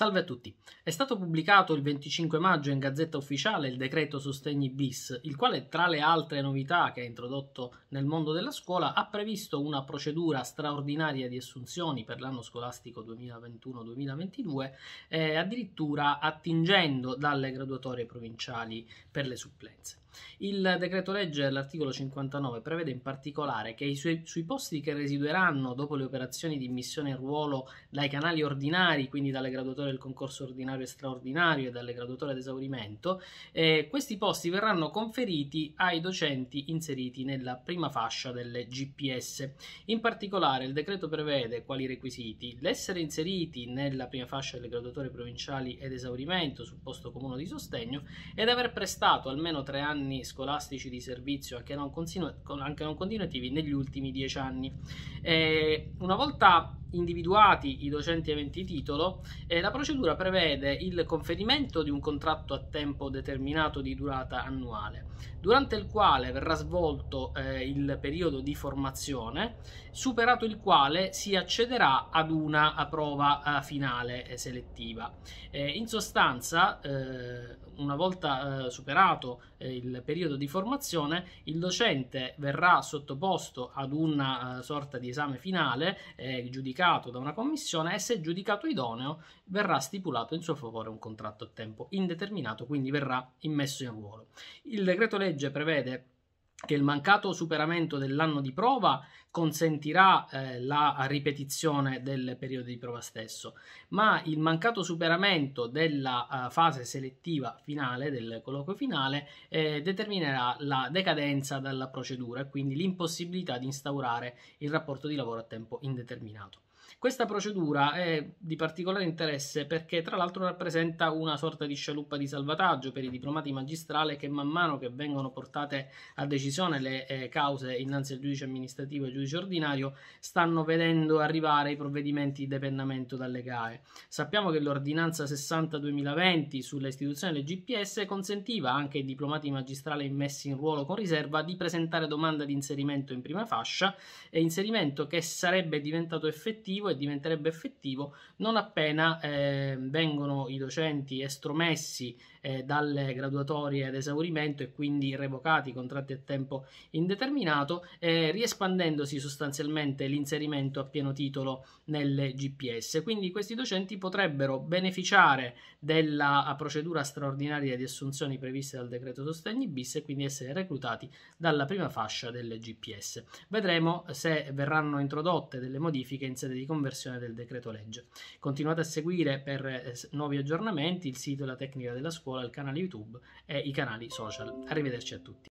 Salve a tutti. È stato pubblicato il 25 maggio in Gazzetta Ufficiale il decreto Sostegni bis, il quale tra le altre novità che ha introdotto nel mondo della scuola ha previsto una procedura straordinaria di assunzioni per l'anno scolastico 2021-2022, eh, addirittura attingendo dalle graduatorie provinciali per le supplenze. Il decreto legge all'articolo 59 prevede in particolare che sui, sui posti che residueranno dopo le operazioni di immissione in ruolo dai canali ordinari, quindi dalle graduatorie del concorso ordinario e straordinario e dalle graduatorie ad esaurimento, eh, questi posti verranno conferiti ai docenti inseriti nella prima fascia delle GPS. In particolare il decreto prevede quali requisiti l'essere inseriti nella prima fascia delle graduatorie provinciali ed esaurimento sul posto comune di sostegno ed aver prestato almeno tre anni anni scolastici di servizio, anche non, continu- anche non continuativi, negli ultimi dieci anni. Eh, una volta individuati i docenti eventi titolo, eh, la procedura prevede il conferimento di un contratto a tempo determinato di durata annuale, durante il quale verrà svolto eh, il periodo di formazione, superato il quale si accederà ad una prova eh, finale eh, selettiva. Eh, in sostanza, eh, una volta superato il periodo di formazione, il docente verrà sottoposto ad una sorta di esame finale giudicato giudicato da una commissione e se giudicato idoneo verrà stipulato in suo favore un contratto a tempo indeterminato, quindi verrà immesso in ruolo. Il decreto legge prevede che il mancato superamento dell'anno di prova consentirà eh, la ripetizione del periodo di prova stesso, ma il mancato superamento della uh, fase selettiva finale, del colloquio finale, eh, determinerà la decadenza dalla procedura e quindi l'impossibilità di instaurare il rapporto di lavoro a tempo indeterminato. Questa procedura è di particolare interesse perché tra l'altro rappresenta una sorta di scialuppa di salvataggio per i diplomati magistrali che man mano che vengono portate a decisione le eh, cause innanzi al giudice amministrativo e al giudice ordinario stanno vedendo arrivare i provvedimenti di depennamento dalle CAE. Sappiamo che l'ordinanza 60-2020 sull'istituzione del GPS consentiva anche ai diplomati magistrali immessi in ruolo con riserva di presentare domanda di inserimento in prima fascia e inserimento che sarebbe diventato effettivo effettivo e diventerebbe effettivo non appena eh, vengono i docenti estromessi eh, dalle graduatorie ad esaurimento e quindi revocati i contratti a tempo indeterminato, eh, riespandendosi sostanzialmente l'inserimento a pieno titolo nelle GPS. Quindi questi docenti potrebbero beneficiare della procedura straordinaria di assunzioni previste dal decreto sostegni bis e quindi essere reclutati dalla prima fascia delle GPS. Vedremo se verranno introdotte delle modifiche in sede di conversione del decreto legge. Continuate a seguire per eh, nuovi aggiornamenti il sito e la tecnica della scuola scuola, il canale YouTube e i canali social. Arrivederci a tutti.